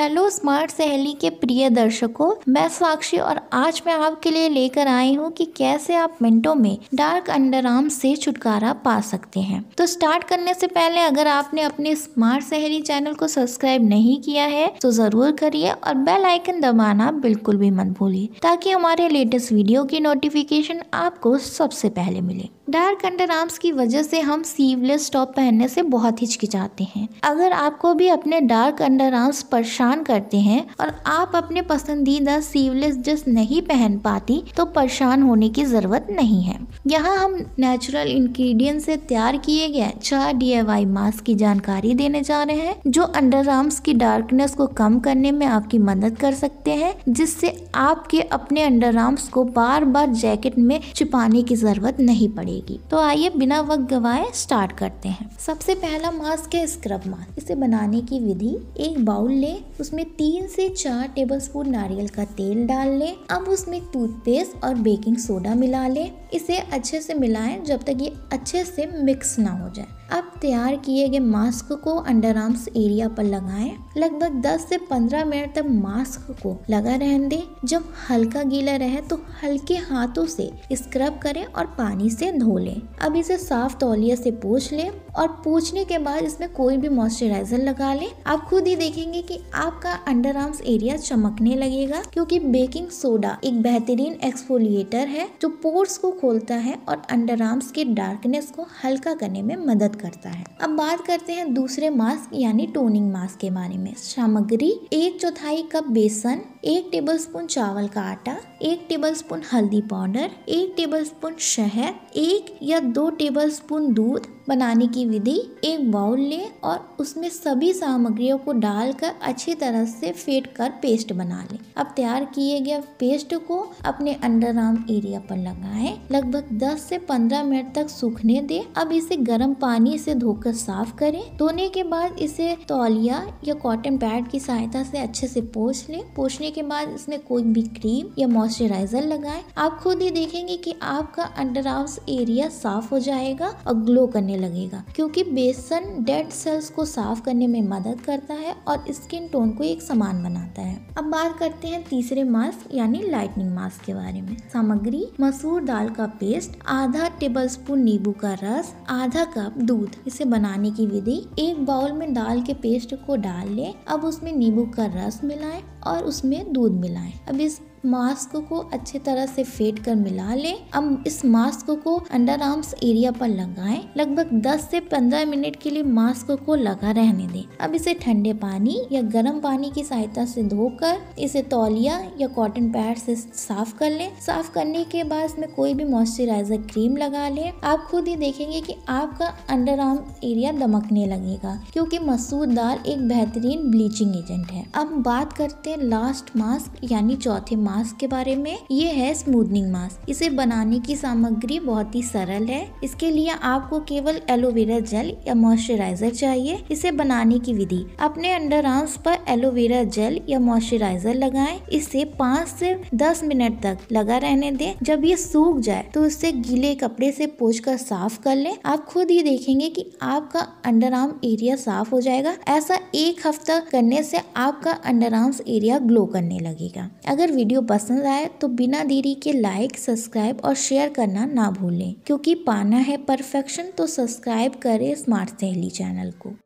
hello smart सहेली के प्रिय दर्शकों मैं साक्षी और आज मैं आपके लिए लेकर आई हूँ कि कैसे आप मिनटों में डार्क अंडर आर्म से छुटकारा पा सकते हैं तो स्टार्ट करने से पहले अगर आपने अपने स्मार्ट सहेली चैनल को सब्सक्राइब नहीं किया है तो जरूर करिए और बेल आइकन दबाना बिल्कुल भी मत भूलिए ताकि हमारे लेटेस्ट वीडियो की नोटिफिकेशन आपको सबसे पहले मिले डार्क अंडर आर्म्स की वजह से हम सीवलेस टॉप पहनने से बहुत हिचकिचाते हैं अगर आपको भी अपने डार्क अंडर आर्म्स परेशान परेशान करते हैं और आप अपने पसंदीदा सीवलेस जस्ट नहीं पहन पाती तो परेशान होने की ज़रूरत नहीं है यहाँ हम नेचुरल इंग्रेडिएंट से तैयार किए गए चार डी मास्क की जानकारी देने जा रहे हैं जो अंडर आर्म्स की डार्कनेस को कम करने में आपकी मदद कर सकते हैं जिससे आपके अपने अंडर आर्म्स को बार बार जैकेट में छिपाने की जरूरत नहीं पड़ेगी तो आइए बिना वक्त गवाए स्टार्ट करते हैं सबसे पहला मास्क है स्क्रब मास्क इसे बनाने की विधि एक बाउल ले उसमें तीन से चार टेबल स्पून नारियल का तेल डाल लें अब उसमें टूथपेस्ट और बेकिंग सोडा मिला लें इसे अच्छे से मिलाएं जब तक ये अच्छे से मिक्स ना हो जाए अब तैयार किए गए मास्क को अंडर आर्म्स एरिया पर लगाएं लगभग 10 से 15 मिनट तक मास्क को लगा रहने दें जब हल्का गीला रहे तो हल्के हाथों से स्क्रब करें और पानी से धो लें अब इसे साफ तौलिया से पोछ लें और पोछने के बाद इसमें कोई भी मॉइस्चराइजर लगा लें आप खुद ही देखेंगे कि आपका अंडर आर्म्स एरिया चमकने लगेगा क्योंकि बेकिंग सोडा एक बेहतरीन एक्सफोलिएटर है जो पोर्स को खोलता है और अंडर आर्म्स के डार्कनेस को हल्का करने में मदद करता है अब बात करते हैं दूसरे मास्क यानी टोनिंग मास्क के बारे में में सामग्री एक चौथाई कप बेसन एक टेबलस्पून चावल का आटा एक टेबलस्पून हल्दी पाउडर एक टेबलस्पून शहद एक या दो टेबलस्पून दूध बनाने की विधि एक बाउल लें और उसमें सभी सामग्रियों को डालकर अच्छी तरह से फेट कर पेस्ट बना लें अब तैयार किए गए पेस्ट को अपने अंडर आर्म एरिया पर लगाएं लगभग 10 से 15 मिनट तक सूखने दें अब इसे गर्म पानी से धोकर साफ करें धोने के बाद इसे तौलिया या कॉटन पैड की सहायता से अच्छे से पोछ लें पोछने के बाद इसमें कोई भी क्रीम या मॉइस्चराइजर लगाएं आप खुद ही देखेंगे कि आपका अंडर आर्म्स एरिया साफ हो जाएगा और ग्लो करने लगेगा क्योंकि बेसन डेड सेल्स को साफ करने में मदद करता है और स्किन टोन को एक समान बनाता है अब बात करते हैं तीसरे मास्क यानी लाइटनिंग मास्क के बारे में सामग्री मसूर दाल का पेस्ट आधा टेबल स्पून नींबू का रस आधा कप दूध इसे बनाने की विधि एक बाउल में दाल के पेस्ट को डाल ले अब उसमें नींबू का रस मिलाएं और उसमें दूध मिलाएं अब इस मास्क को अच्छे तरह से फेट कर मिला लें अब इस मास्क को अंडर आर्म्स एरिया पर लगाएं लगभग 10 से 15 मिनट के लिए मास्क को लगा रहने दें अब इसे ठंडे पानी या गर्म पानी की सहायता से धोकर इसे तौलिया या कॉटन पैड से साफ कर लें साफ करने के बाद इसमें कोई भी मॉइस्चराइजर क्रीम लगा लें आप खुद ही देखेंगे कि आपका अंडर आर्म एरिया दमकने लगेगा क्योंकि मसूर दाल एक बेहतरीन ब्लीचिंग एजेंट है अब बात करते हैं लास्ट मास्क यानी चौथे मास्क मास्क के बारे में ये है स्मूदनिंग मास्क इसे बनाने की सामग्री बहुत ही सरल है इसके लिए आपको केवल एलोवेरा जेल या मॉइस्चराइजर चाहिए इसे बनाने की विधि अपने अंडर आर्म्स पर एलोवेरा जेल या मॉइस्चराइजर लगाए इसे पाँच से दस मिनट तक लगा रहने दें जब ये सूख जाए तो इसे गीले कपड़े से पोछ कर साफ कर लें आप खुद ही देखेंगे कि आपका अंडर आर्म एरिया साफ हो जाएगा ऐसा एक हफ्ता करने से आपका अंडर आर्म्स एरिया ग्लो करने लगेगा अगर वीडियो वीडियो पसंद आए तो बिना देरी के लाइक सब्सक्राइब और शेयर करना ना भूलें क्योंकि पाना है परफेक्शन तो सब्सक्राइब करें स्मार्ट सहेली चैनल को